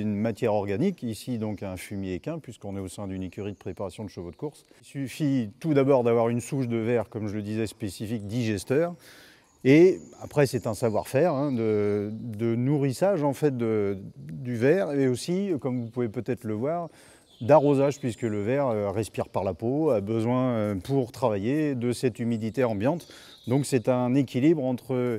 une matière organique, ici donc un fumier équin, puisqu'on est au sein d'une écurie de préparation de chevaux de course. Il suffit tout d'abord d'avoir une souche de verre, comme je le disais, spécifique digesteur, et après, c'est un savoir-faire hein, de, nourrissage en fait de, du verre et aussi, comme vous pouvez peut-être le voir, d'arrosage puisque le verre euh, respire par la peau, a besoin euh, pour travailler de cette humidité ambiante. Donc c'est un équilibre entre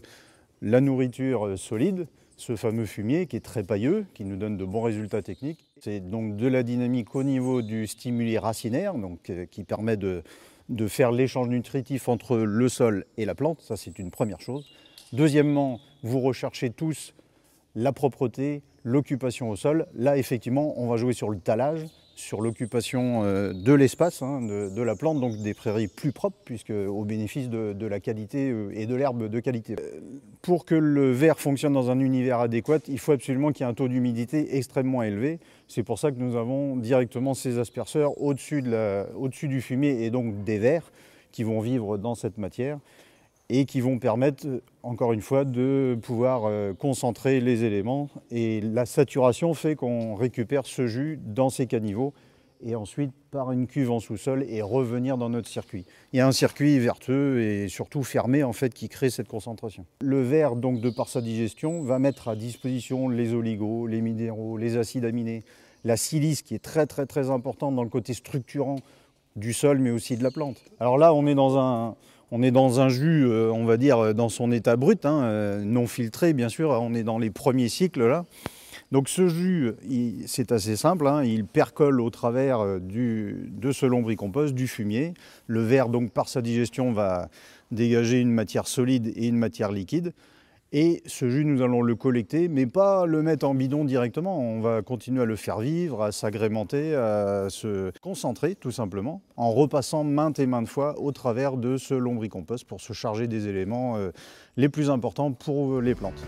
la nourriture euh, solide, ce fameux fumier qui est très pailleux, qui nous donne de bons résultats techniques. C'est donc de la dynamique au niveau du stimuli racinaire, donc, euh, qui permet de, de faire l'échange nutritif entre le sol et la plante, ça c'est une première chose. Deuxièmement, vous recherchez tous la propreté, l'occupation au sol. Là effectivement, on va jouer sur le talage, sur l'occupation euh, de l'espace hein, de, la plante, donc des prairies plus propres, puisque au bénéfice de, la qualité euh, et de l'herbe de qualité. Euh, pour que le verre fonctionne dans un univers adéquat, il faut absolument qu'il y ait un taux d'humidité extrêmement élevé. C'est pour ça que nous avons directement ces asperceurs au-dessus, du fumier et donc des vers qui vont vivre dans cette matière et qui vont permettre, euh, encore une fois, de pouvoir euh, concentrer les éléments. Et la saturation fait qu'on récupère ce jus dans ces caniveaux et ensuite par une cuve en sous-sol et revenir dans notre circuit. Il y a un circuit vertueux et surtout fermé en fait qui crée cette concentration. Le verre donc de par sa digestion va mettre à disposition les oligos, les minéraux, les acides aminés, la silice qui est très très très importante dans le côté structurant du sol mais aussi de la plante. Alors là on est dans un on est dans un jus, euh, on va dire, euh, dans son état brut, hein, euh, non filtré bien sûr, on est dans les premiers cycles là. Donc ce jus, c'est assez simple, hein, il percole au travers de ce lombricompost, du fumier. Le verre, donc par sa digestion, va dégager une matière solide et une matière liquide. Et ce jus, nous allons le collecter, mais pas le mettre en bidon directement. On va continuer à le faire vivre, à s'agrémenter, à se concentrer tout simplement, en repassant maintes et maintes fois au travers de ce lombricompost pour se charger des éléments euh, les plus importants pour les plantes.